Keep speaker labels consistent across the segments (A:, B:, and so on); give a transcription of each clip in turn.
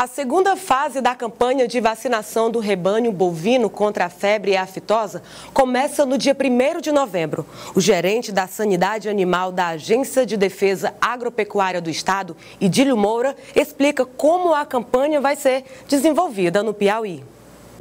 A: A segunda fase da campanha de vacinação do rebanho bovino contra a febre e a aftosa começa no dia 1 de novembro. O gerente da Sanidade Animal da Agência de Defesa Agropecuária do Estado, Idílio Moura, explica como a campanha vai ser desenvolvida no Piauí.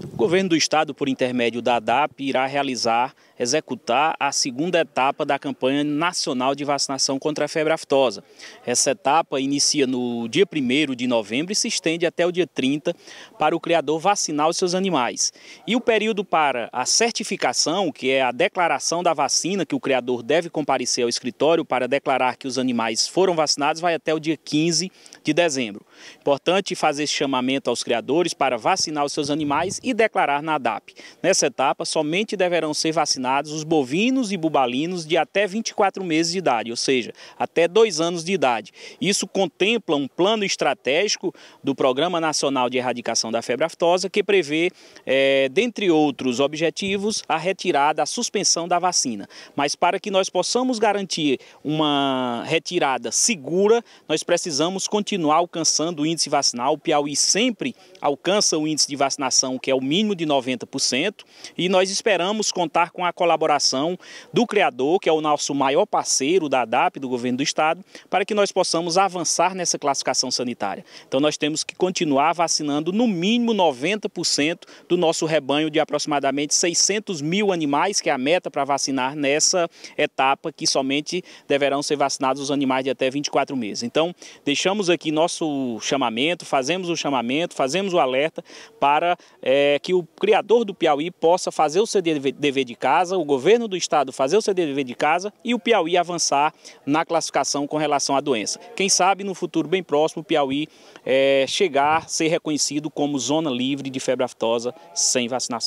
B: O governo do estado, por intermédio da DAP, irá realizar, executar a segunda etapa da campanha nacional de vacinação contra a febre aftosa. Essa etapa inicia no dia 1 de novembro e se estende até o dia 30 para o criador vacinar os seus animais. E o período para a certificação, que é a declaração da vacina que o criador deve comparecer ao escritório para declarar que os animais foram vacinados, vai até o dia 15 de dezembro. Importante fazer esse chamamento aos criadores para vacinar os seus animais e declarar na ADAP. Nessa etapa, somente deverão ser vacinados os bovinos e bubalinos de até 24 meses de idade, ou seja, até 2 anos de idade. Isso contempla um plano estratégico do Programa Nacional de Erradicação da Febre Aftosa, que prevê, é, dentre outros objetivos, a retirada, a suspensão da vacina. Mas para que nós possamos garantir uma retirada segura, nós precisamos continuar alcançando aumentando o índice vacinal. O Piauí sempre alcança o índice de vacinação, que é o mínimo de 90%, e nós esperamos contar com a colaboração do Criador, que é o nosso maior parceiro da ADAP, do governo do estado, para que nós possamos avançar nessa classificação sanitária. Então nós temos que continuar vacinando no mínimo 90% do nosso rebanho de aproximadamente 600 mil animais, que é a meta para vacinar nessa etapa, que somente deverão ser vacinados os animais de até 24 meses. Então, deixamos aqui nosso chamamento, fazemos o chamamento, fazemos o alerta para é, que o criador do Piauí possa fazer o seu dever de casa, o governo do estado fazer o seu dever de casa e o Piauí avançar na classificação com relação à doença. Quem sabe no futuro bem próximo o Piauí é, chegar, ser reconhecido como zona livre de febre aftosa sem vacinação.